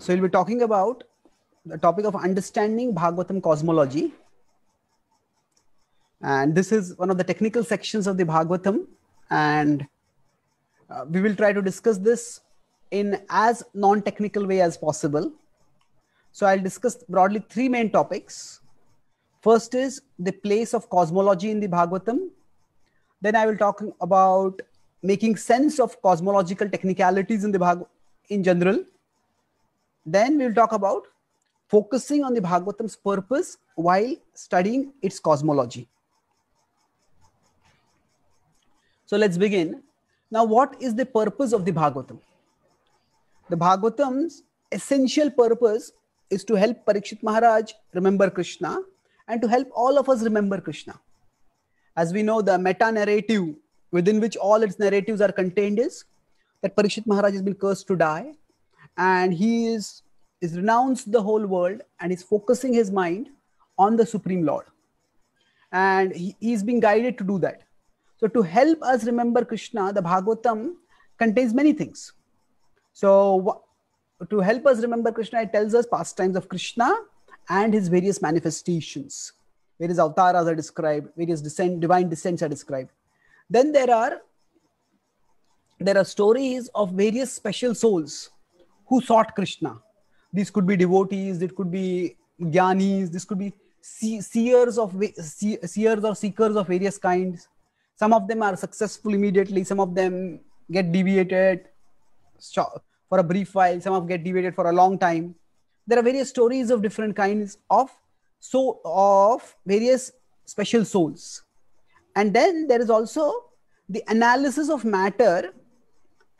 So we'll be talking about the topic of understanding Bhagavatam cosmology. And this is one of the technical sections of the Bhagavatam. And uh, we will try to discuss this in as non-technical way as possible. So I'll discuss broadly three main topics. First is the place of cosmology in the Bhagavatam. Then I will talk about making sense of cosmological technicalities in the Bhag in general then we'll talk about focusing on the Bhagavatam's purpose while studying its cosmology. So let's begin. Now, what is the purpose of the Bhagavatam? The Bhagavatam's essential purpose is to help Parikshit Maharaj remember Krishna and to help all of us remember Krishna. As we know, the meta narrative within which all its narratives are contained is that Parikshit Maharaj has been cursed to die and he is is renounced the whole world and is focusing his mind on the supreme lord and he, he's being guided to do that so to help us remember krishna the bhagavatam contains many things so to help us remember krishna it tells us pastimes of krishna and his various manifestations various avataras are described various descent, divine descents are described then there are there are stories of various special souls who sought Krishna. These could be devotees, it could be jnanis, this could be seers of seers or seekers of various kinds. Some of them are successful immediately, some of them get deviated for a brief while, some of get deviated for a long time. There are various stories of different kinds of so of various special souls. And then there is also the analysis of matter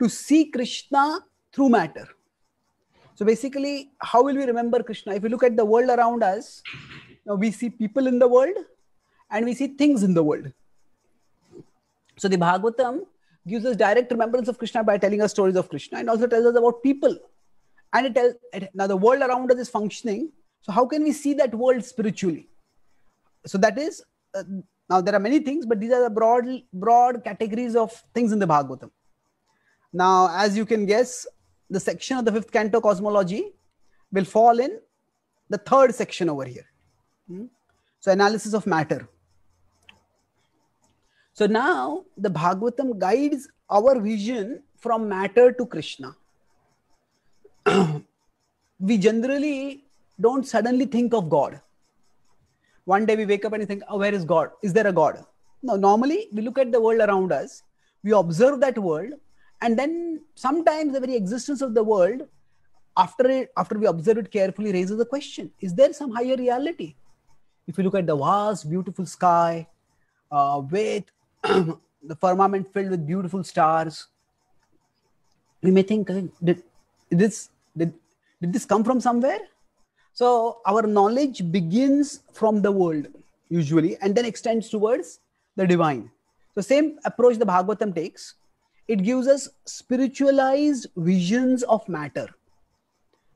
to see Krishna through matter. So basically, how will we remember Krishna? If we look at the world around us, we see people in the world and we see things in the world. So the Bhagavatam gives us direct remembrance of Krishna by telling us stories of Krishna and also tells us about people. And it tells now the world around us is functioning. So how can we see that world spiritually? So that is uh, now there are many things, but these are the broad broad categories of things in the Bhagavatam. Now, as you can guess, the section of the fifth canto cosmology will fall in the third section over here. Hmm? So analysis of matter. So now the Bhagavatam guides our vision from matter to Krishna. we generally don't suddenly think of God. One day we wake up and think, oh, where is God? Is there a God? No, normally we look at the world around us, we observe that world, and then sometimes the very existence of the world after it, after we observe it carefully raises the question is there some higher reality if you look at the vast beautiful sky uh, with the firmament filled with beautiful stars we may think did this did, did this come from somewhere so our knowledge begins from the world usually and then extends towards the divine so same approach the bhagavatam takes it gives us spiritualized visions of matter.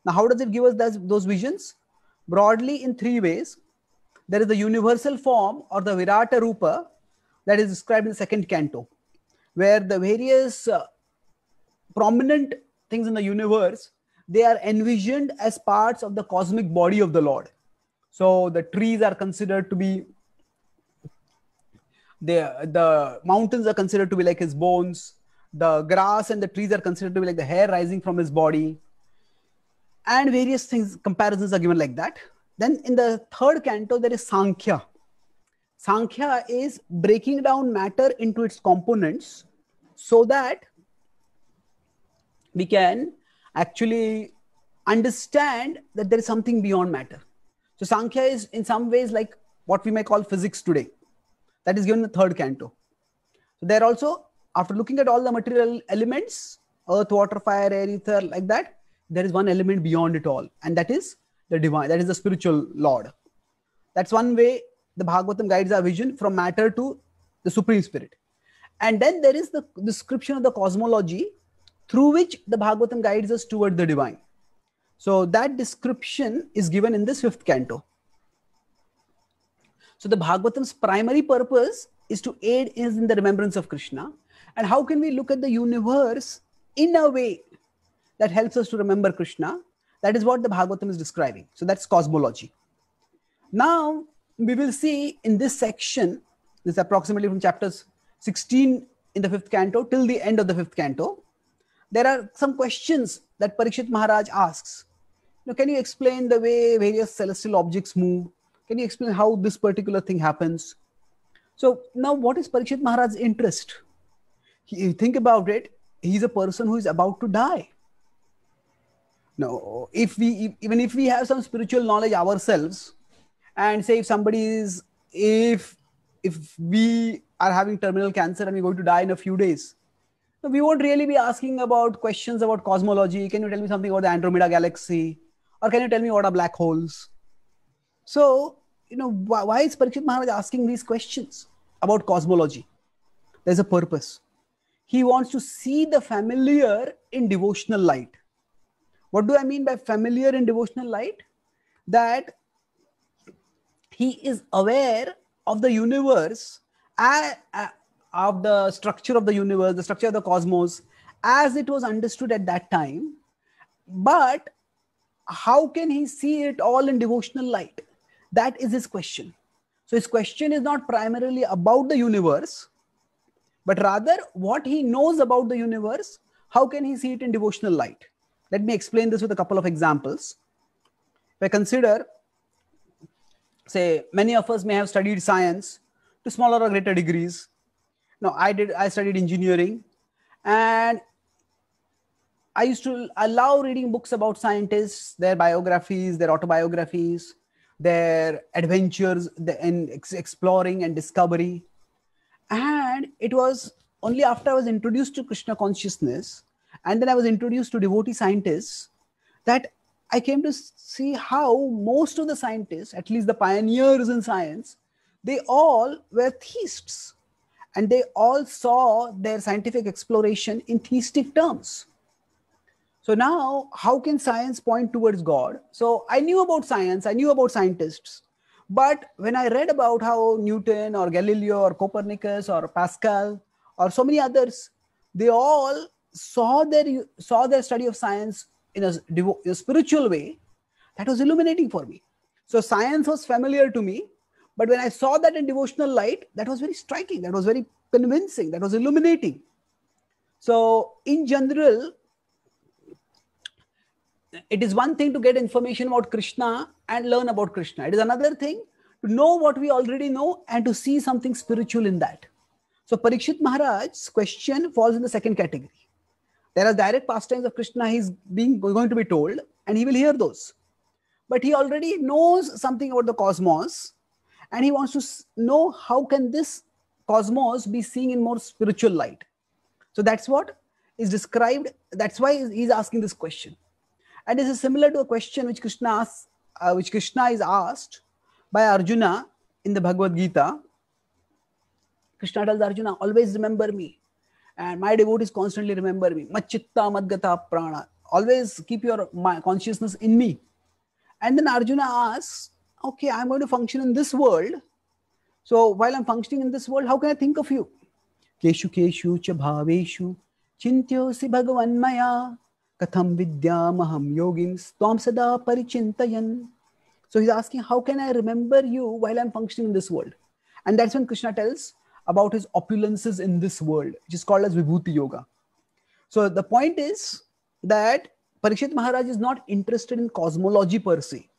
Now, how does it give us those, those visions? Broadly, in three ways. There is the universal form or the Virata Rupa that is described in the second canto, where the various uh, prominent things in the universe they are envisioned as parts of the cosmic body of the Lord. So the trees are considered to be the the mountains are considered to be like his bones the grass and the trees are considered to be like the hair rising from his body and various things comparisons are given like that then in the third canto there is sankhya sankhya is breaking down matter into its components so that we can actually understand that there is something beyond matter so sankhya is in some ways like what we may call physics today that is given in the third canto so there also after looking at all the material elements earth water fire air ether like that there is one element beyond it all and that is the divine that is the spiritual lord that's one way the bhagavatam guides our vision from matter to the supreme spirit and then there is the description of the cosmology through which the bhagavatam guides us toward the divine so that description is given in this fifth canto so the bhagavatam's primary purpose is to aid in the remembrance of krishna and how can we look at the universe in a way that helps us to remember Krishna? That is what the Bhagavatam is describing. So that's cosmology. Now, we will see in this section, this approximately from chapters 16 in the fifth canto till the end of the fifth canto, there are some questions that Parikshit Maharaj asks. Now, can you explain the way various celestial objects move? Can you explain how this particular thing happens? So now, what is Parikshit Maharaj's interest? he, think about it he's a person who is about to die now if we if, even if we have some spiritual knowledge ourselves and say if somebody is if if we are having terminal cancer and we're going to die in a few days we won't really be asking about questions about cosmology can you tell me something about the andromeda galaxy or can you tell me what are black holes so you know why, why is parikshit maharaj asking these questions about cosmology there's a purpose he wants to see the familiar in devotional light. What do I mean by familiar in devotional light? That he is aware of the universe, of the structure of the universe, the structure of the cosmos, as it was understood at that time. But how can he see it all in devotional light? That is his question. So his question is not primarily about the universe, but rather what he knows about the universe, how can he see it in devotional light? Let me explain this with a couple of examples. If I consider, say, many of us may have studied science to smaller or greater degrees. Now, I did, I studied engineering, and I used to allow reading books about scientists, their biographies, their autobiographies, their adventures in exploring and discovery. And it was only after I was introduced to Krishna consciousness and then I was introduced to devotee scientists that I came to see how most of the scientists, at least the pioneers in science, they all were theists and they all saw their scientific exploration in theistic terms. So now, how can science point towards God? So I knew about science, I knew about scientists, but when I read about how Newton or Galileo or Copernicus or Pascal or so many others, they all saw their saw their study of science in a, in a spiritual way that was illuminating for me. So science was familiar to me, but when I saw that in devotional light, that was very striking. That was very convincing. That was illuminating. So in general, it is one thing to get information about Krishna and learn about Krishna. It is another thing to know what we already know and to see something spiritual in that. So Parikshit Maharaj's question falls in the second category. There are direct pastimes of Krishna he's being going to be told, and he will hear those. But he already knows something about the cosmos, and he wants to know how can this cosmos be seen in more spiritual light. So that's what is described. That's why he's asking this question. And this is similar to a question which Krishna asks, uh, which Krishna is asked by Arjuna in the Bhagavad Gita. Krishna tells Arjuna, always remember me. And my devotees constantly remember me. Machitta madgata prana. Always keep your my consciousness in me. And then Arjuna asks, okay, I'm going to function in this world. So while I'm functioning in this world, how can I think of you? Keshu keshu cha bhaveshu chintyosi bhagavan maya Katham vidyamaham yogin stam sada parichintayan. So he's asking, how can I remember you while I'm functioning in this world? And that's when Krishna tells about his opulences in this world, which is called as Vibhuti Yoga. So the point is that Parikshit Maharaj is not interested in cosmology per se.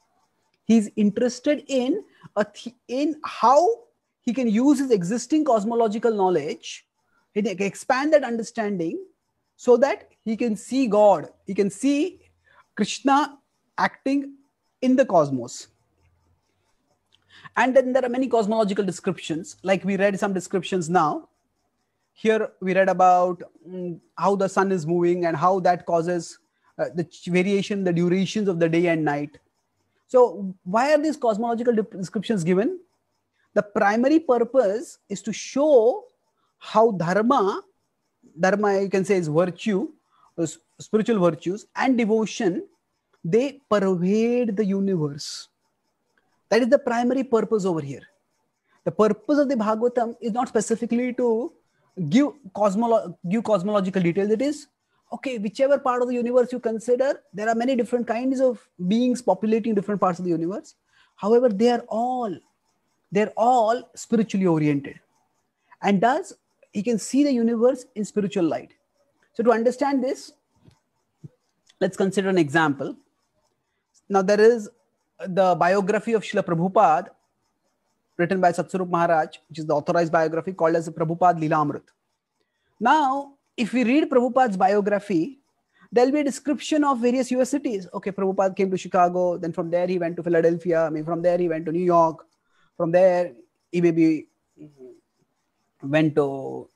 He's interested in, a th- in how he can use his existing cosmological knowledge, he can expand that understanding so that he can see God, he can see Krishna acting in the cosmos. And then there are many cosmological descriptions, like we read some descriptions now. Here we read about mm, how the sun is moving and how that causes uh, the variation, the durations of the day and night. So, why are these cosmological descriptions given? The primary purpose is to show how dharma dharma you can say is virtue uh, spiritual virtues and devotion they pervade the universe that is the primary purpose over here the purpose of the bhagavatam is not specifically to give cosmolo- give cosmological details it is okay whichever part of the universe you consider there are many different kinds of beings populating different parts of the universe however they are all they're all spiritually oriented and thus he can see the universe in spiritual light. So to understand this, let's consider an example. Now there is the biography of Srila Prabhupada written by Satsurup Maharaj, which is the authorized biography called as the Prabhupada Lilamrut. Now, if we read Prabhupada's biography, there'll be a description of various US cities. Okay, Prabhupada came to Chicago, then from there he went to Philadelphia, I mean, from there he went to New York, from there he maybe went to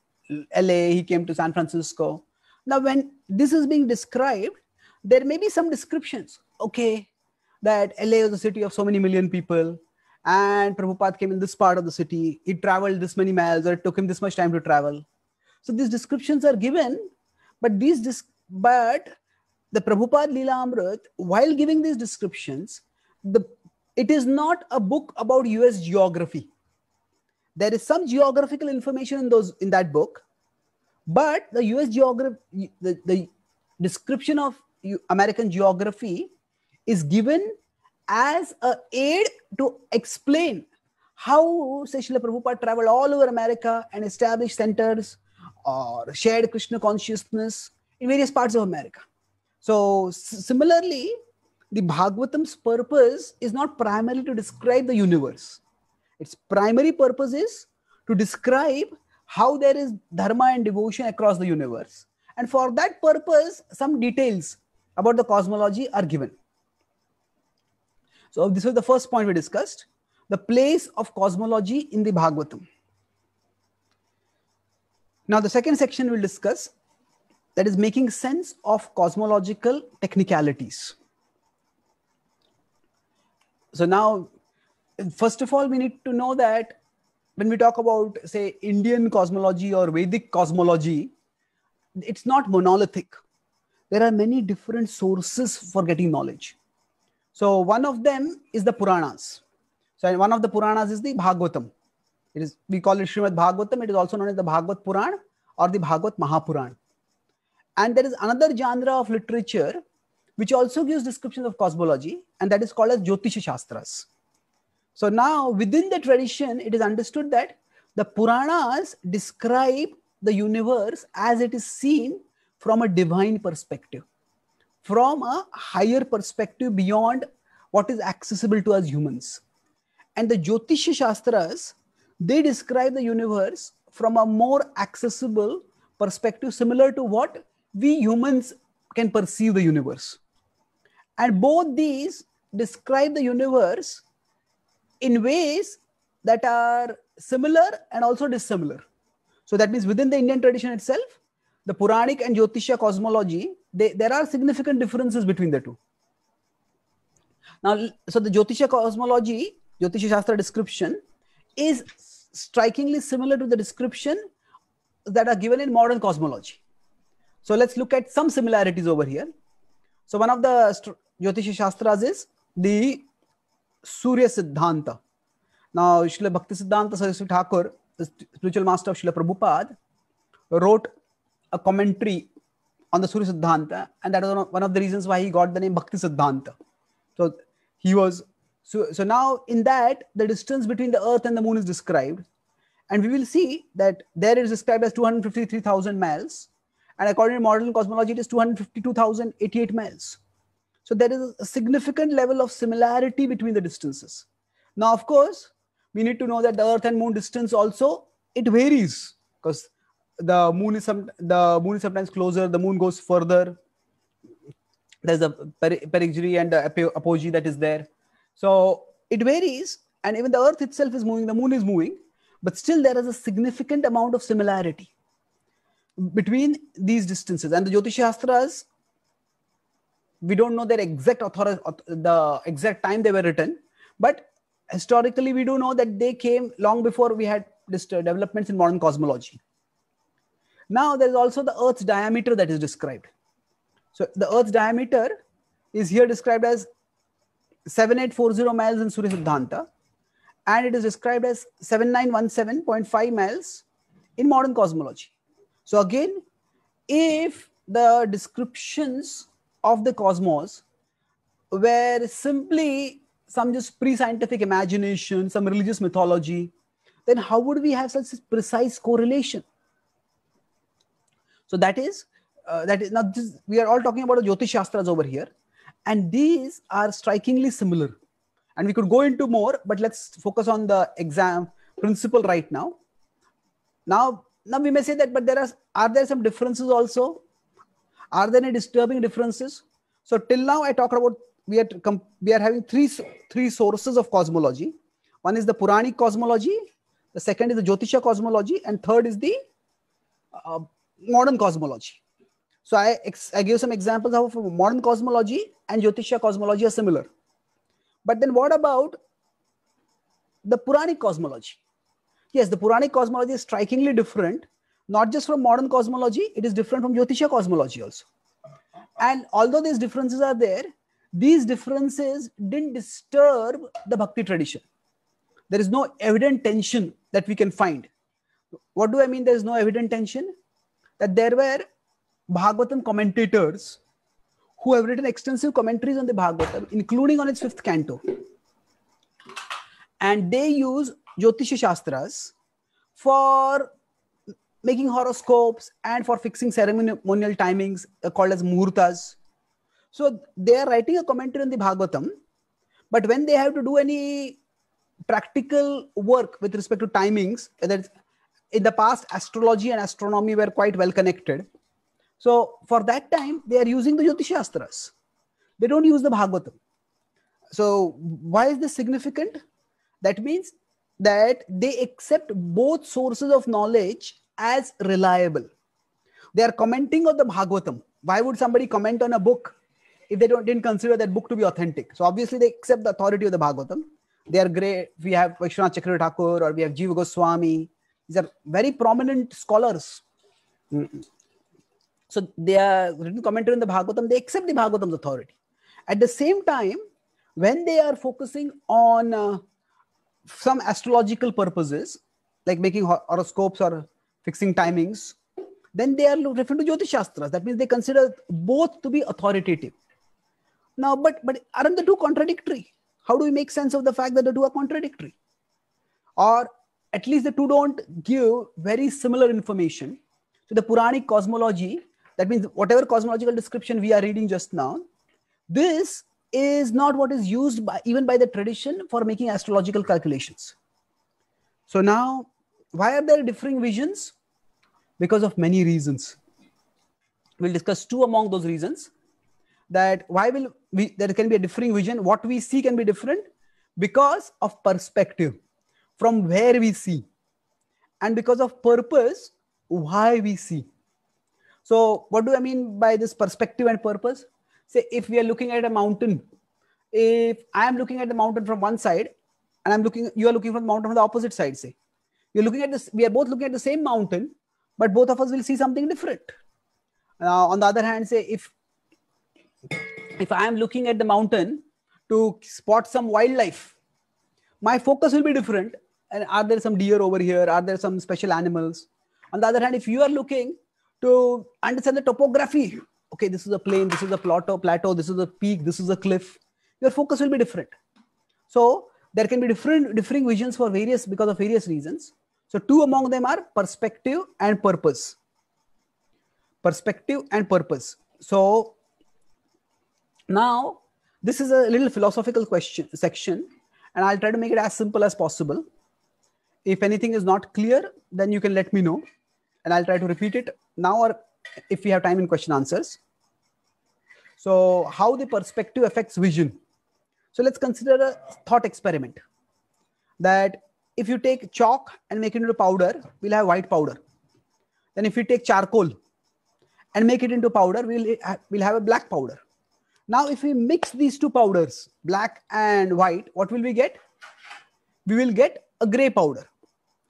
LA, he came to San Francisco. Now, when this is being described, there may be some descriptions. Okay, that LA is a city of so many million people, and Prabhupada came in this part of the city. He traveled this many miles, or it took him this much time to travel. So these descriptions are given, but these dis- but the Prabhupada Lila Amrit, while giving these descriptions, the it is not a book about US geography there is some geographical information in those in that book but the us geography the, the description of american geography is given as a aid to explain how Srila Prabhupada traveled all over America and established centers or shared Krishna consciousness in various parts of America. So similarly, the Bhagavatam's purpose is not primarily to describe the universe. Its primary purpose is to describe how there is dharma and devotion across the universe. And for that purpose, some details about the cosmology are given. So this was the first point we discussed, the place of cosmology in the Bhagavatam. Now the second section we'll discuss that is making sense of cosmological technicalities. So now first of all, we need to know that when we talk about, say, Indian cosmology or Vedic cosmology, it's not monolithic. There are many different sources for getting knowledge. So, one of them is the Puranas. So, one of the Puranas is the Bhagavatam. It is, we call it Srimad Bhagavatam. It is also known as the Bhagavat Puran or the Bhagavat Mahapuran. And there is another genre of literature which also gives descriptions of cosmology, and that is called as Jyotisha Shastras. So now within the tradition, it is understood that the Puranas describe the universe as it is seen from a divine perspective, from a higher perspective beyond what is accessible to us humans. And the Jyotisha Shastras, they describe the universe from a more accessible perspective, similar to what we humans can perceive the universe. And both these describe the universe in ways that are similar and also dissimilar. So that means within the Indian tradition itself, the Puranic and Jyotisha cosmology, they, there are significant differences between the two. Now, so the Jyotisha cosmology, Jyotisha Shastra description is strikingly similar to the description that are given in modern cosmology. So let's look at some similarities over here. So one of the Jyotisha Shastras is the Surya Siddhanta. Now, Srila Bhakti Siddhanta Saraswati Thakur, the spiritual master of Srila Prabhupada, wrote a commentary on the Surya Siddhanta, and that was one of the reasons why he got the name Bhakti Siddhanta. So he was so, so now in that the distance between the earth and the moon is described. And we will see that there it is described as 253,000 miles. And according to modern cosmology, it is 252,088 miles. So there is a significant level of similarity between the distances. Now, of course, we need to know that the Earth and Moon distance also it varies because the Moon is some the Moon is sometimes closer, the Moon goes further. There's a perigee and apogee that is there, so it varies. And even the Earth itself is moving, the Moon is moving, but still there is a significant amount of similarity between these distances. And the Jyotish Shastras we don't know their exact author the exact time they were written but historically we do know that they came long before we had developments in modern cosmology now there is also the earth's diameter that is described so the earth's diameter is here described as 7840 miles in surya siddhanta and it is described as 7917.5 miles in modern cosmology so again if the descriptions of the cosmos were simply some just pre-scientific imagination, some religious mythology, then how would we have such precise correlation? So that is, uh, that is now this, we are all talking about the Jyotish Shastras over here. And these are strikingly similar. And we could go into more, but let's focus on the exam principle right now. Now, now we may say that, but there are, are there some differences also? Are there any disturbing differences? So till now I talked about we are we are having three three sources of cosmology. One is the Puranic cosmology, the second is the Jyotisha cosmology, and third is the uh, modern cosmology. So I, I give some examples of modern cosmology and Jyotisha cosmology are similar. But then what about the Puranic cosmology? Yes, the Puranic cosmology is strikingly different not just from modern cosmology, it is different from Jyotisha cosmology also. And although these differences are there, these differences didn't disturb the bhakti tradition. There is no evident tension that we can find. What do I mean? There is no evident tension? That there were Bhagavatam commentators who have written extensive commentaries on the Bhagavatam, including on its fifth canto. And they use Jyotisha Shastras for making horoscopes and for fixing ceremonial timings uh, called as murtas. So they are writing a commentary on the Bhagavatam, but when they have to do any practical work with respect to timings, whether in the past astrology and astronomy were quite well connected. So for that time, they are using the Jyotish Shastras. They don't use the Bhagavatam. So why is this significant? That means that they accept both sources of knowledge as reliable. They are commenting on the Bhagavatam. Why would somebody comment on a book if they don't, didn't consider that book to be authentic? So obviously they accept the authority of the Bhagavatam. They are great. We have Vishwanath Chakravarti Thakur or we have Jiva Goswami. These are very prominent scholars. Mm-mm. So they are written commentary in the Bhagavatam. They accept the Bhagavatam's authority. At the same time, when they are focusing on uh, some astrological purposes, like making horoscopes or fixing timings, then they are referring to Jyotishastras. Shastras. That means they consider both to be authoritative. Now, but, but aren't the two contradictory? How do we make sense of the fact that the two are contradictory? Or at least the two don't give very similar information. So the Puranic cosmology, that means whatever cosmological description we are reading just now, this is not what is used by even by the tradition for making astrological calculations. So now, why are there differing visions? because of many reasons. We'll discuss two among those reasons that why will we, there can be a differing vision. What we see can be different because of perspective from where we see and because of purpose, why we see. So what do I mean by this perspective and purpose? Say if we are looking at a mountain, if I am looking at the mountain from one side and I'm looking, you are looking from the mountain from the opposite side, say. You're looking at this, we are both looking at the same mountain, but both of us will see something different now uh, on the other hand say if if i am looking at the mountain to spot some wildlife my focus will be different and are there some deer over here are there some special animals on the other hand if you are looking to understand the topography okay this is a plain this is a plateau plateau this is a peak this is a cliff your focus will be different so there can be different differing visions for various because of various reasons so two among them are perspective and purpose. Perspective and purpose. So now this is a little philosophical question section and I'll try to make it as simple as possible. If anything is not clear, then you can let me know and I'll try to repeat it now or if we have time in question answers. So how the perspective affects vision. So let's consider a thought experiment that if you take chalk and make it into powder, we'll have white powder. Then if you take charcoal and make it into powder, we'll, we'll have a black powder. Now, if we mix these two powders, black and white, what will we get? We will get a gray powder.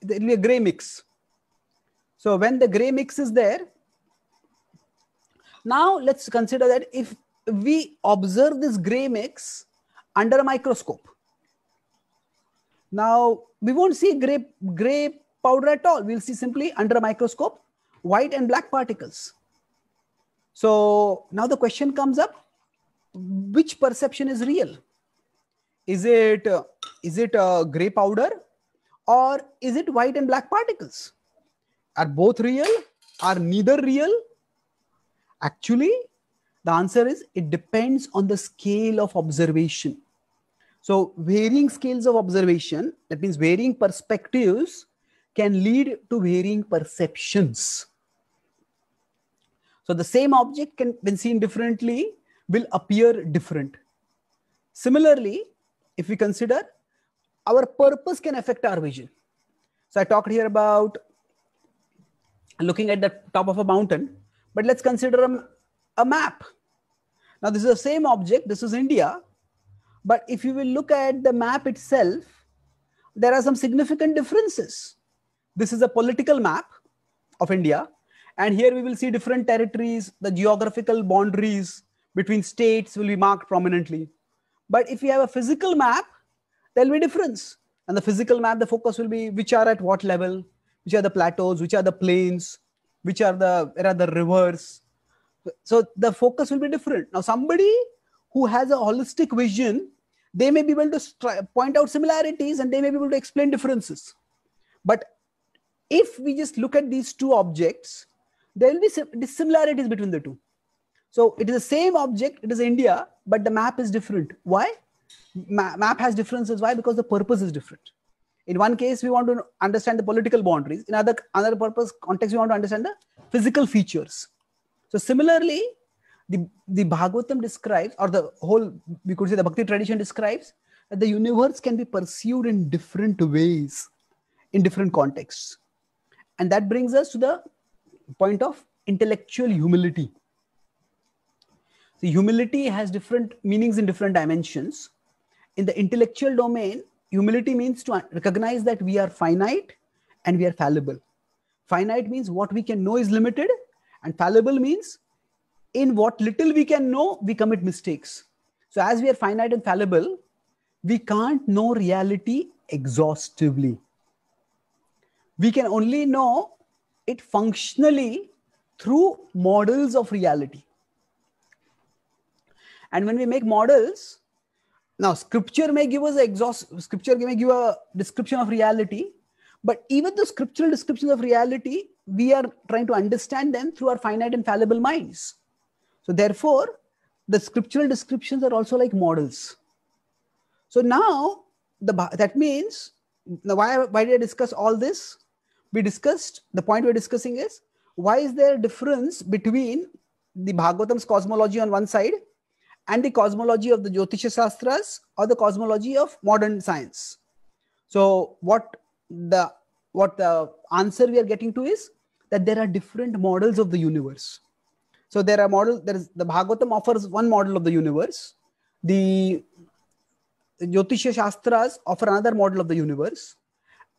It will be a gray mix. So when the gray mix is there, now let's consider that if we observe this gray mix under a microscope, now, we won't see gray, gray powder at all. We'll see simply under a microscope, white and black particles. So now the question comes up, which perception is real? Is it, uh, is it uh, gray powder or is it white and black particles? Are both real? Are neither real? Actually, the answer is it depends on the scale of observation. So varying scales of observation, that means varying perspectives can lead to varying perceptions. So the same object can, when seen differently, will appear different. Similarly, if we consider our purpose can affect our vision. So I talked here about looking at the top of a mountain, but let's consider a, a map. Now this is the same object. This is India but if you will look at the map itself, there are some significant differences. This is a political map of India. And here we will see different territories, the geographical boundaries between states will be marked prominently. But if you have a physical map, there'll be difference. And the physical map, the focus will be which are at what level, which are the plateaus, which are the plains, which are the, where are the rivers. So the focus will be different. Now somebody who has a holistic vision, they may be able to point out similarities and they may be able to explain differences. But if we just look at these two objects, there will be similarities between the two. So it is the same object, it is India, but the map is different. Why? Ma map has differences. Why? Because the purpose is different. In one case, we want to understand the political boundaries. In other, another purpose context, we want to understand the physical features. So similarly, the, the Bhagavatam describes, or the whole, we could say the Bhakti tradition describes, that the universe can be pursued in different ways, in different contexts. And that brings us to the point of intellectual humility. The humility has different meanings in different dimensions. In the intellectual domain, humility means to recognize that we are finite and we are fallible. Finite means what we can know is limited, and fallible means in what little we can know, we commit mistakes. So, as we are finite and fallible, we can't know reality exhaustively. We can only know it functionally through models of reality. And when we make models, now scripture may give us exhaust, scripture may give a description of reality, but even the scriptural descriptions of reality, we are trying to understand them through our finite and fallible minds. So therefore, the scriptural descriptions are also like models. So now the that means now why why did I discuss all this? We discussed the point we're discussing is why is there a difference between the Bhagavatam's cosmology on one side and the cosmology of the Jyotisha Shastras or the cosmology of modern science. So what the what the answer we are getting to is that there are different models of the universe. So there are model. There is the Bhagavatam offers one model of the universe. The Jyotisha Shastras offer another model of the universe,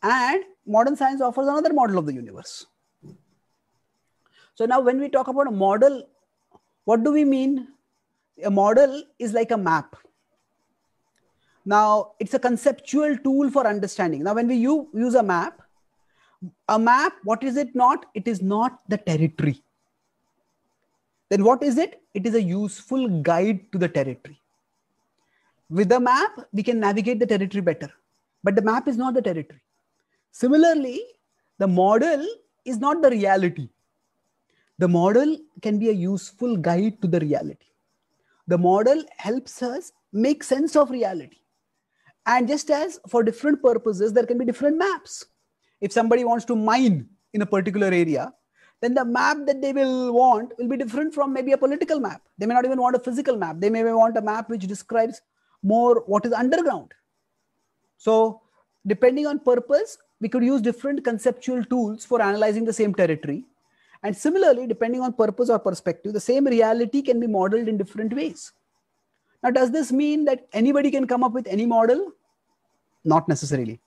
and modern science offers another model of the universe. So now, when we talk about a model, what do we mean? A model is like a map. Now, it's a conceptual tool for understanding. Now, when we use a map, a map, what is it not? It is not the territory then what is it? It is a useful guide to the territory. With the map, we can navigate the territory better, but the map is not the territory. Similarly, the model is not the reality. The model can be a useful guide to the reality. The model helps us make sense of reality. And just as for different purposes, there can be different maps. If somebody wants to mine in a particular area, then the map that they will want will be different from maybe a political map. They may not even want a physical map. They may want a map which describes more what is underground. So depending on purpose, we could use different conceptual tools for analyzing the same territory. And similarly, depending on purpose or perspective, the same reality can be modeled in different ways. Now, does this mean that anybody can come up with any model? Not necessarily.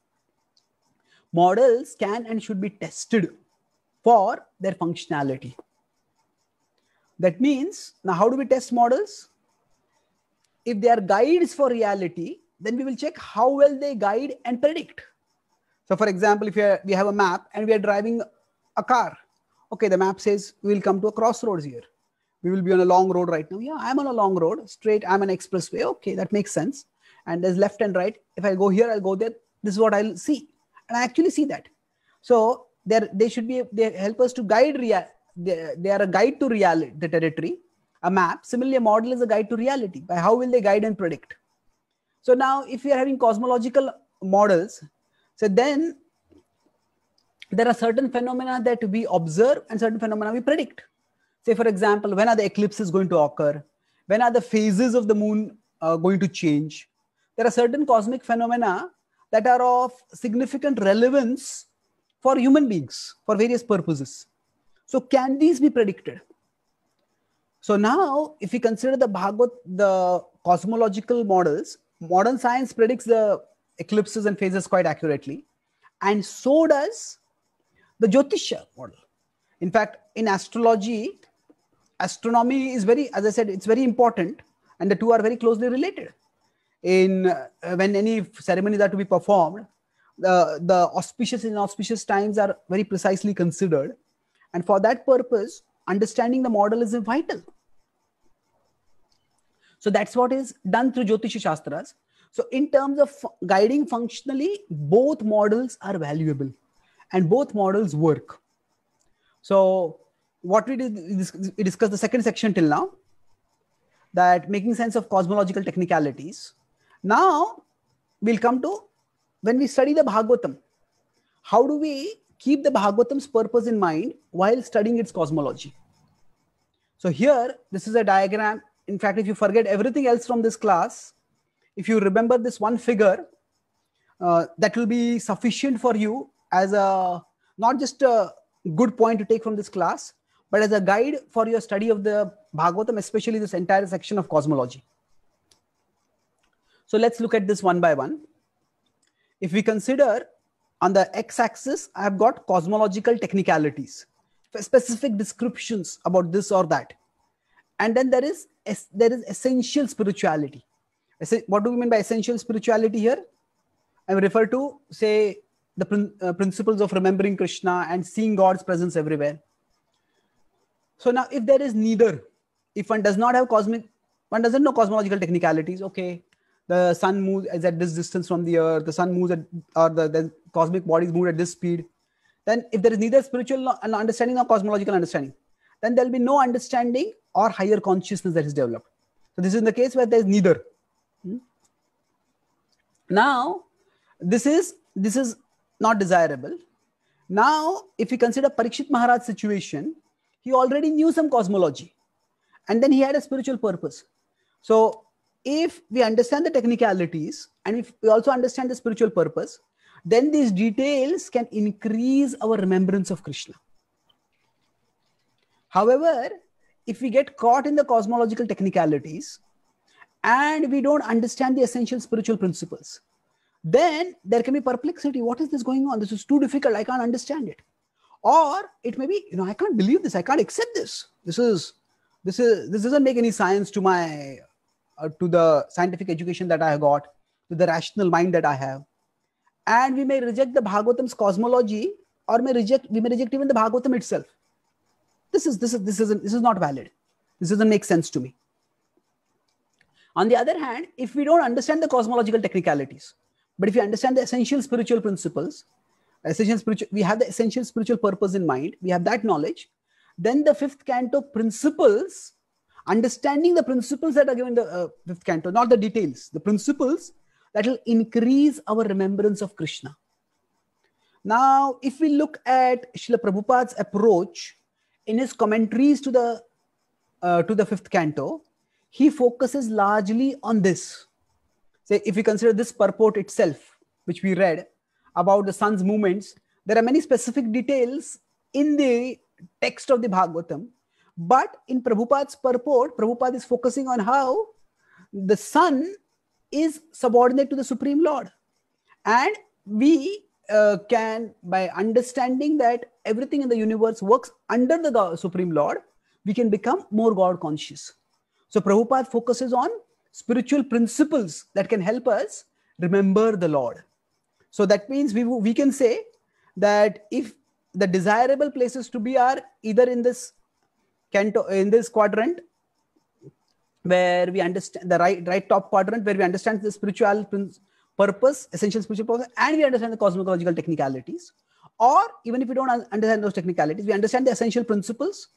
Models can and should be tested for their functionality. That means, now how do we test models? If they are guides for reality, then we will check how well they guide and predict. So for example, if we have a map and we are driving a car, okay, the map says we will come to a crossroads here. We will be on a long road right now. Yeah, I'm on a long road, straight, I'm an expressway. Okay, that makes sense. And there's left and right. If I go here, I'll go there. This is what I'll see. And I actually see that. So they they should be they help us to guide real they, they are a guide to reality the territory a map similarly a model is a guide to reality by how will they guide and predict so now if we are having cosmological models so then there are certain phenomena that we observe and certain phenomena we predict say for example when are the eclipses going to occur when are the phases of the moon uh, going to change there are certain cosmic phenomena that are of significant relevance for human beings for various purposes. So can these be predicted? So now, if we consider the Bhagavad, the cosmological models, modern science predicts the eclipses and phases quite accurately. And so does the Jyotisha model. In fact, in astrology, astronomy is very, as I said, it's very important. And the two are very closely related. In uh, when any ceremonies are to be performed, the, auspicious and inauspicious times are very precisely considered. And for that purpose, understanding the model is vital. So that's what is done through Jyotish Shastras. So in terms of guiding functionally, both models are valuable and both models work. So what we did, we discussed the second section till now, that making sense of cosmological technicalities. Now we'll come to when we study the Bhagavatam, how do we keep the Bhagavatam's purpose in mind while studying its cosmology? So here, this is a diagram. In fact, if you forget everything else from this class, if you remember this one figure, uh, that will be sufficient for you as a not just a good point to take from this class, but as a guide for your study of the Bhagavatam, especially this entire section of cosmology. So let's look at this one by one if we consider on the x-axis, I've got cosmological technicalities, specific descriptions about this or that. And then there is, there is essential spirituality. What do we mean by essential spirituality here? I refer to, say, the prin uh, principles of remembering Krishna and seeing God's presence everywhere. So now, if there is neither, if one does not have cosmic, one doesn't know cosmological technicalities, okay, the sun moves is at this distance from the earth the sun moves at or the, the cosmic bodies move at this speed then if there is neither spiritual understanding or cosmological understanding then there will be no understanding or higher consciousness that is developed so this is the case where there is neither hmm? now this is this is not desirable now if we consider parikshit maharaj's situation he already knew some cosmology and then he had a spiritual purpose so if we understand the technicalities and if we also understand the spiritual purpose, then these details can increase our remembrance of Krishna. However, if we get caught in the cosmological technicalities and we don't understand the essential spiritual principles, then there can be perplexity. What is this going on? This is too difficult. I can't understand it. Or it may be, you know, I can't believe this. I can't accept this. This is, this is, this doesn't make any sense to my uh, to the scientific education that I have got, to the rational mind that I have. And we may reject the Bhagavatam's cosmology, or may reject we may reject even the Bhagavatam itself. This is this is this isn't this is not valid. This doesn't make sense to me. On the other hand, if we don't understand the cosmological technicalities, but if you understand the essential spiritual principles, essential spiritual, we have the essential spiritual purpose in mind, we have that knowledge, then the fifth canto principles understanding the principles that are given in the uh, fifth canto, not the details, the principles that will increase our remembrance of Krishna. Now, if we look at Srila Prabhupada's approach in his commentaries to the, uh, to the fifth canto, he focuses largely on this. Say, if we consider this purport itself, which we read about the sun's movements, there are many specific details in the text of the Bhagavatam but in Prabhupada's purport, Prabhupada is focusing on how the Son is subordinate to the Supreme Lord. And we uh, can, by understanding that everything in the universe works under the God, Supreme Lord, we can become more God conscious. So Prabhupada focuses on spiritual principles that can help us remember the Lord. So that means we, we can say that if the desirable places to be are either in this Canto in this quadrant where we understand the right right top quadrant where we understand the spiritual purpose, essential spiritual purpose, and we understand the cosmological technicalities. Or even if we don't understand those technicalities, we understand the essential principles,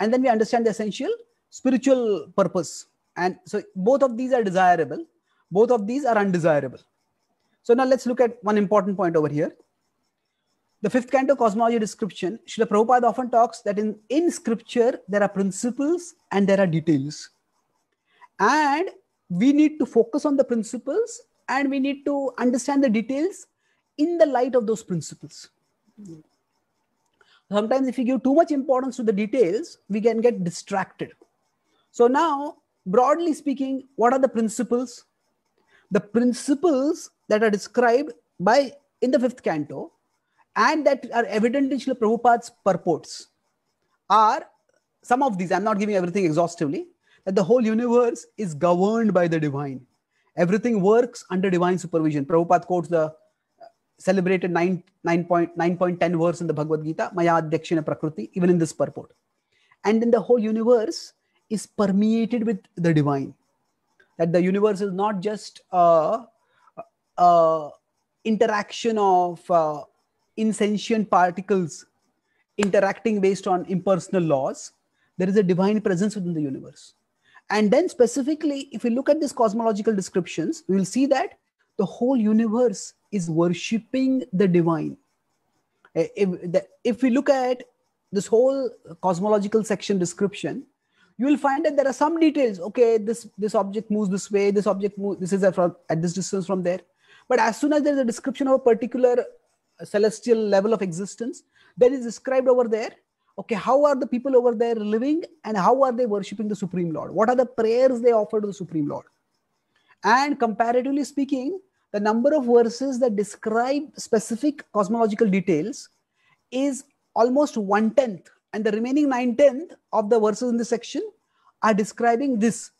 and then we understand the essential spiritual purpose. And so both of these are desirable, both of these are undesirable. So now let's look at one important point over here. The fifth canto cosmology description, Srila Prabhupada often talks that in, in scripture, there are principles and there are details. And we need to focus on the principles and we need to understand the details in the light of those principles. Sometimes, if we give too much importance to the details, we can get distracted. So, now, broadly speaking, what are the principles? The principles that are described by in the fifth canto and that are evident in Srila Prabhupada's purports are some of these. I'm not giving everything exhaustively, that the whole universe is governed by the divine. Everything works under divine supervision. Prabhupada quotes the uh, celebrated 9.10 9 verse in the Bhagavad Gita, Maya Adhyakshina Prakriti, even in this purport. And then the whole universe is permeated with the divine. That the universe is not just a, uh, a uh, interaction of uh, insentient particles interacting based on impersonal laws, there is a divine presence within the universe. And then, specifically, if we look at these cosmological descriptions, we will see that the whole universe is worshipping the divine. Eh, if, the, if we look at this whole cosmological section description, you will find that there are some details. Okay, this this object moves this way. This object moves. This is at, at this distance from there. But as soon as there is a description of a particular celestial level of existence that is described over there okay how are the people over there living and how are they worshiping the supreme lord what are the prayers they offer to the supreme lord and comparatively speaking the number of verses that describe specific cosmological details is almost one tenth and the remaining nine tenth of the verses in this section are describing this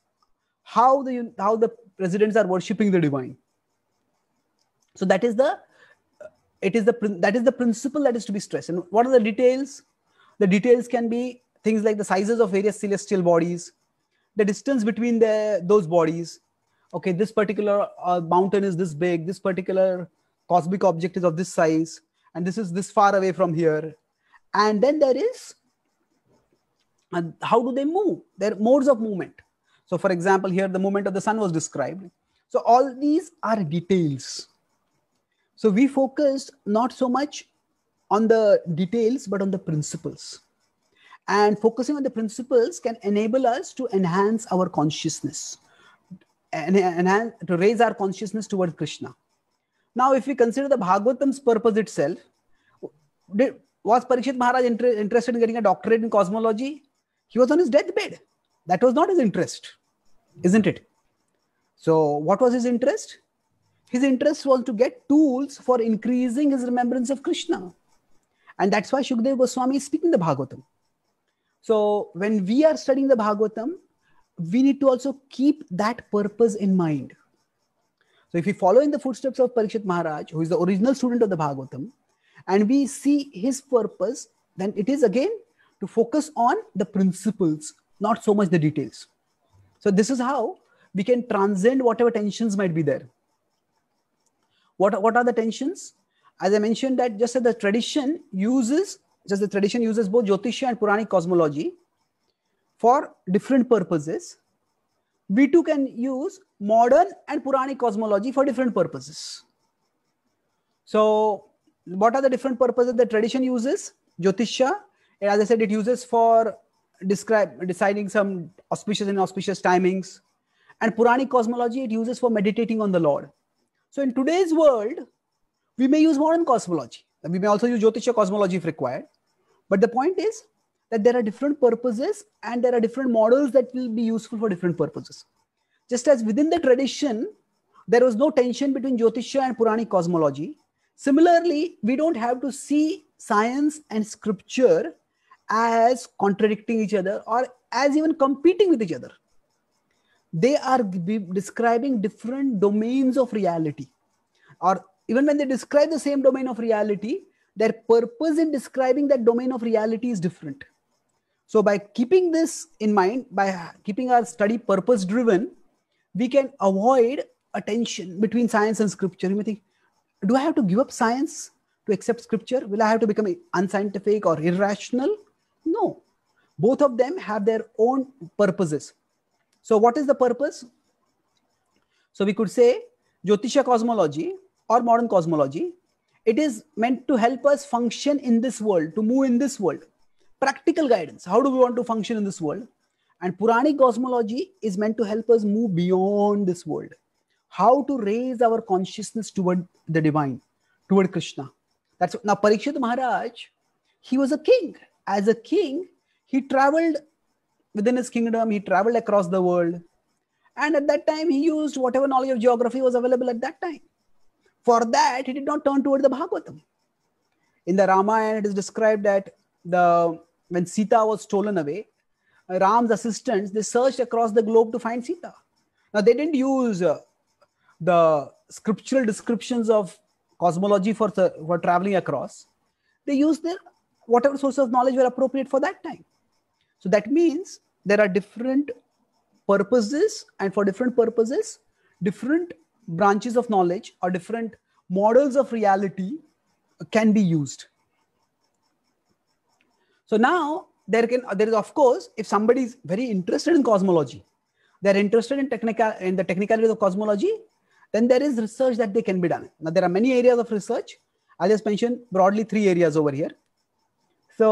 how the how the presidents are worshiping the divine so that is the it is the that is the principle that is to be stressed and what are the details the details can be things like the sizes of various celestial bodies the distance between the, those bodies okay this particular uh, mountain is this big this particular cosmic object is of this size and this is this far away from here and then there is and uh, how do they move their modes of movement so for example here the movement of the sun was described so all these are details so we focused not so much on the details, but on the principles. And focusing on the principles can enable us to enhance our consciousness and enhance, to raise our consciousness toward Krishna. Now, if we consider the Bhagavatam's purpose itself, did, was Parikshit Maharaj inter, interested in getting a doctorate in cosmology? He was on his deathbed. That was not his interest, isn't it? So, what was his interest? his interest was to get tools for increasing his remembrance of Krishna. And that's why Shukdev Goswami is speaking the Bhagavatam. So when we are studying the Bhagavatam, we need to also keep that purpose in mind. So if we follow in the footsteps of Parikshit Maharaj, who is the original student of the Bhagavatam, and we see his purpose, then it is again to focus on the principles, not so much the details. So this is how we can transcend whatever tensions might be there. What, what are the tensions? As I mentioned that just as the tradition uses, just the tradition uses both Jyotisha and Puranic cosmology for different purposes. We too can use modern and Puranic cosmology for different purposes. So what are the different purposes the tradition uses? Jyotisha, and as I said, it uses for describe deciding some auspicious and auspicious timings. And Puranic cosmology, it uses for meditating on the Lord. So in today's world, we may use modern cosmology. We may also use Jyotisha cosmology if required. But the point is that there are different purposes and there are different models that will be useful for different purposes. Just as within the tradition, there was no tension between Jyotisha and Puranic cosmology. Similarly, we don't have to see science and scripture as contradicting each other or as even competing with each other they are describing different domains of reality or even when they describe the same domain of reality their purpose in describing that domain of reality is different so by keeping this in mind by keeping our study purpose driven we can avoid a tension between science and scripture you may think do i have to give up science to accept scripture will i have to become unscientific or irrational no both of them have their own purposes so what is the purpose? So we could say Jyotisha cosmology or modern cosmology, it is meant to help us function in this world, to move in this world. Practical guidance, how do we want to function in this world? And Puranic cosmology is meant to help us move beyond this world. How to raise our consciousness toward the divine, toward Krishna. That's now Parikshit Maharaj, he was a king. As a king, he traveled within his kingdom, he traveled across the world. And at that time, he used whatever knowledge of geography was available at that time. For that, he did not turn toward the Bhagavatam. In the Ramayana, it is described that the when Sita was stolen away, Ram's assistants they searched across the globe to find Sita. Now they didn't use uh, the scriptural descriptions of cosmology for, for traveling across. They used their whatever source of knowledge were appropriate for that time. So that means there are different purposes and for different purposes different branches of knowledge or different models of reality can be used so now there can there is of course if somebody is very interested in cosmology they're interested in technical in the technicalities of cosmology then there is research that they can be done now there are many areas of research i'll just mention broadly three areas over here so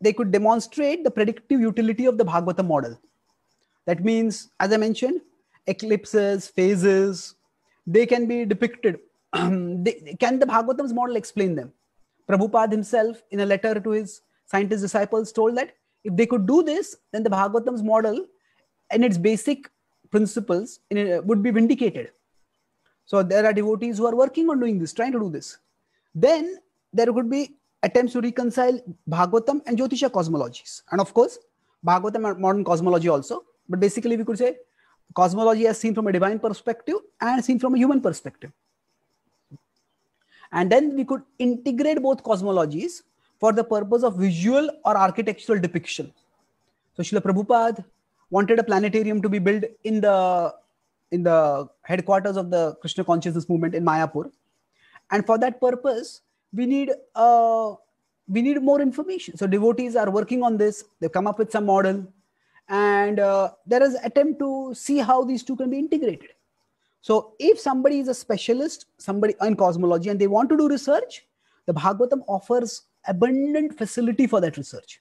they could demonstrate the predictive utility of the Bhagavata model. That means, as I mentioned, eclipses, phases, they can be depicted. they, can the Bhagavatam's model explain them? Prabhupada himself, in a letter to his scientist disciples, told that if they could do this, then the Bhagavatam's model and its basic principles it would be vindicated. So there are devotees who are working on doing this, trying to do this. Then there could be attempts to reconcile Bhagavatam and Jyotisha cosmologies. And of course, Bhagavatam and modern cosmology also. But basically, we could say cosmology as seen from a divine perspective and seen from a human perspective. And then we could integrate both cosmologies for the purpose of visual or architectural depiction. So Srila Prabhupada wanted a planetarium to be built in the in the headquarters of the Krishna consciousness movement in Mayapur. And for that purpose, we need uh, we need more information. So devotees are working on this. They've come up with some model, and uh, there is attempt to see how these two can be integrated. So if somebody is a specialist, somebody in cosmology, and they want to do research, the Bhagavatam offers abundant facility for that research.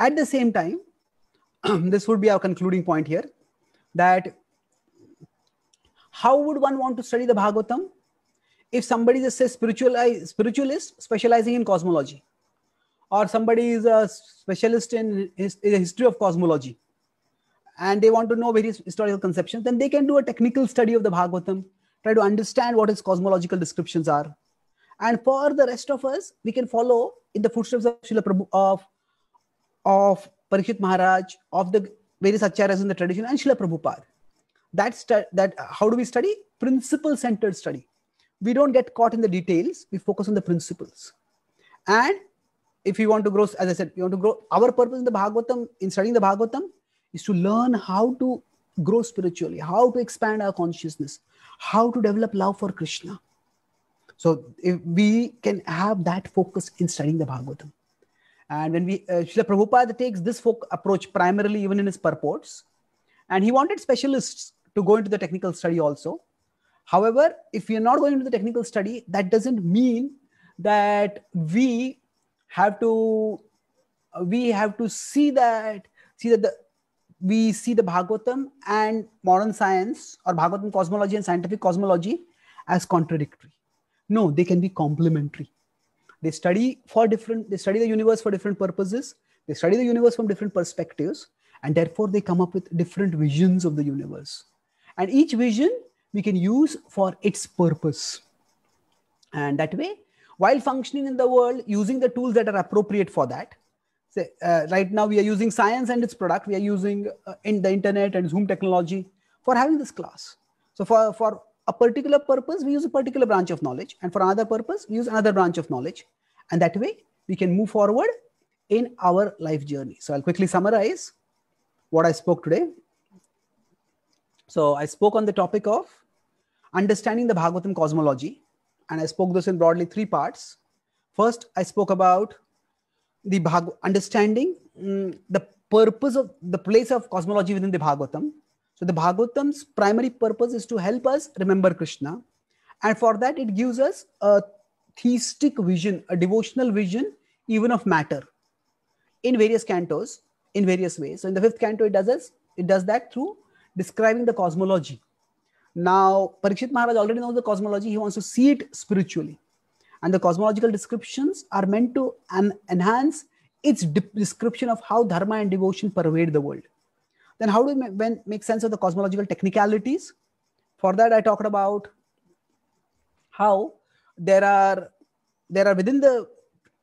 At the same time, this would be our concluding point here, that how would one want to study the Bhagavatam? if somebody is a spiritualist specializing in cosmology or somebody is a specialist in, his, in the history of cosmology and they want to know various historical conceptions then they can do a technical study of the bhagavatam try to understand what its cosmological descriptions are and for the rest of us we can follow in the footsteps of Srila Prabhu of of Parikshit Maharaj of the various acharyas in the tradition and Srila Prabhupada that stu- that how do we study principle centered study we don't get caught in the details we focus on the principles and if you want to grow as i said you want to grow our purpose in the bhagavatam in studying the bhagavatam is to learn how to grow spiritually how to expand our consciousness how to develop love for krishna so if we can have that focus in studying the bhagavatam and when we uh, Srila Prabhupada takes this folk approach primarily even in his purports and he wanted specialists to go into the technical study also However, if we are not going into the technical study, that doesn't mean that we have to uh, we have to see that see that the we see the Bhagavatam and modern science or Bhagavatam cosmology and scientific cosmology as contradictory. No, they can be complementary. They study for different, they study the universe for different purposes, they study the universe from different perspectives, and therefore they come up with different visions of the universe. And each vision we can use for its purpose. And that way, while functioning in the world, using the tools that are appropriate for that. Say, uh, right now, we are using science and its product. We are using uh, in the internet and Zoom technology for having this class. So for, for a particular purpose, we use a particular branch of knowledge. And for another purpose, we use another branch of knowledge. And that way, we can move forward in our life journey. So I'll quickly summarize what I spoke today. So I spoke on the topic of understanding the Bhagavatam cosmology, and I spoke this in broadly three parts. First, I spoke about the Bhag- understanding mm, the purpose of the place of cosmology within the Bhagavatam. So the Bhagavatam's primary purpose is to help us remember Krishna, and for that it gives us a theistic vision, a devotional vision, even of matter, in various cantos, in various ways. So in the fifth canto, it does us, it does that through describing the cosmology. Now, Parikshit Maharaj already knows the cosmology. He wants to see it spiritually. And the cosmological descriptions are meant to enhance its description of how dharma and devotion pervade the world. Then, how do we make sense of the cosmological technicalities? For that, I talked about how there are there are within the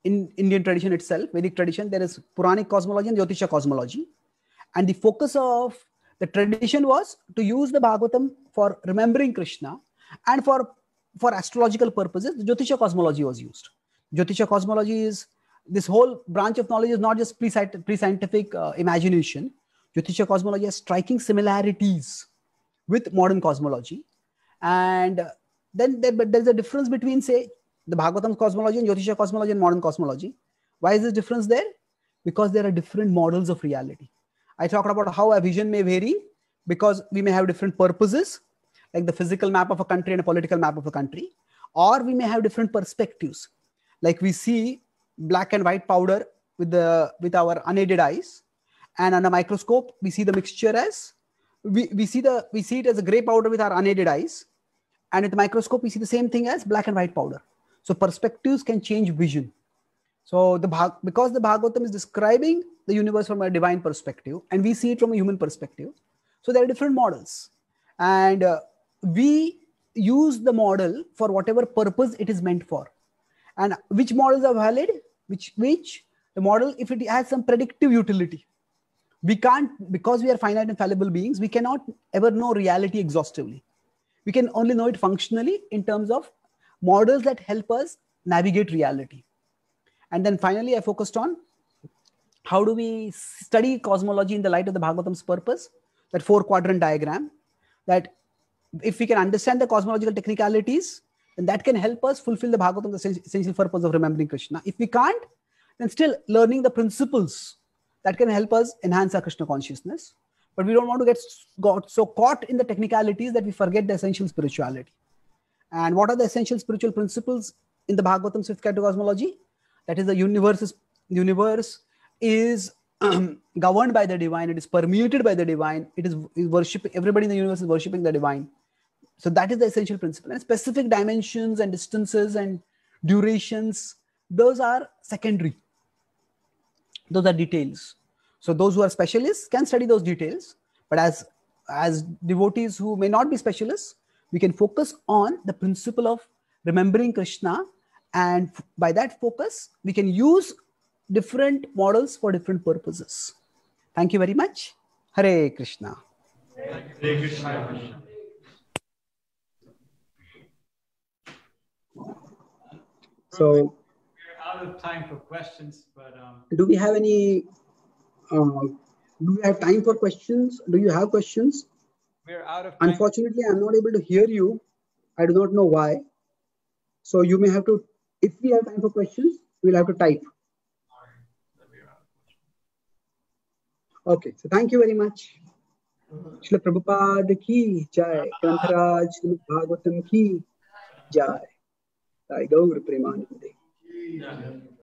in Indian tradition itself, Vedic tradition, there is Puranic cosmology and Jyotisha cosmology. And the focus of the tradition was to use the Bhagavatam for remembering Krishna and for, for astrological purposes, Jyotisha cosmology was used. Jyotisha cosmology is this whole branch of knowledge is not just pre scientific uh, imagination. Jyotisha cosmology has striking similarities with modern cosmology. And uh, then there, but there's a difference between, say, the Bhagavatam cosmology and Jyotisha cosmology and modern cosmology. Why is this difference there? Because there are different models of reality. I talked about how a vision may vary because we may have different purposes, like the physical map of a country and a political map of a country, or we may have different perspectives. Like we see black and white powder with the with our unaided eyes, and under microscope we see the mixture as we, we see the we see it as a gray powder with our unaided eyes, and at the microscope we see the same thing as black and white powder. So perspectives can change vision. So the because the Bhagavatam is describing the universe from a divine perspective and we see it from a human perspective. So there are different models. And uh, we use the model for whatever purpose it is meant for. And which models are valid? Which, which the model, if it has some predictive utility, we can't, because we are finite and fallible beings, we cannot ever know reality exhaustively. We can only know it functionally in terms of models that help us navigate reality. And then finally, I focused on how do we study cosmology in the light of the Bhagavatam's purpose? That four quadrant diagram. That if we can understand the cosmological technicalities, then that can help us fulfill the Bhagavatam's essential purpose of remembering Krishna. If we can't, then still learning the principles that can help us enhance our Krishna consciousness. But we don't want to get got so caught in the technicalities that we forget the essential spirituality. And what are the essential spiritual principles in the Bhagavatam's fifth category cosmology? That is the universe is universe is um, governed by the divine it is permeated by the divine it is worship everybody in the universe is worshiping the divine so that is the essential principle and specific dimensions and distances and durations those are secondary those are details so those who are specialists can study those details but as as devotees who may not be specialists we can focus on the principle of remembering krishna and by that focus we can use different models for different purposes. Thank you very much. Hare Krishna. Hare Krishna. So we're out of time for questions, but um, do we have any? Uh, do we have time for questions? Do you have questions? We're out of. Time. Unfortunately, I'm not able to hear you. I do not know why. So you may have to. If we have time for questions, we'll have to type. Okay so thank you very much Shri Prabhupada की जय ग्रंथराज भागवतम की जय गौर प्रेमानंद जी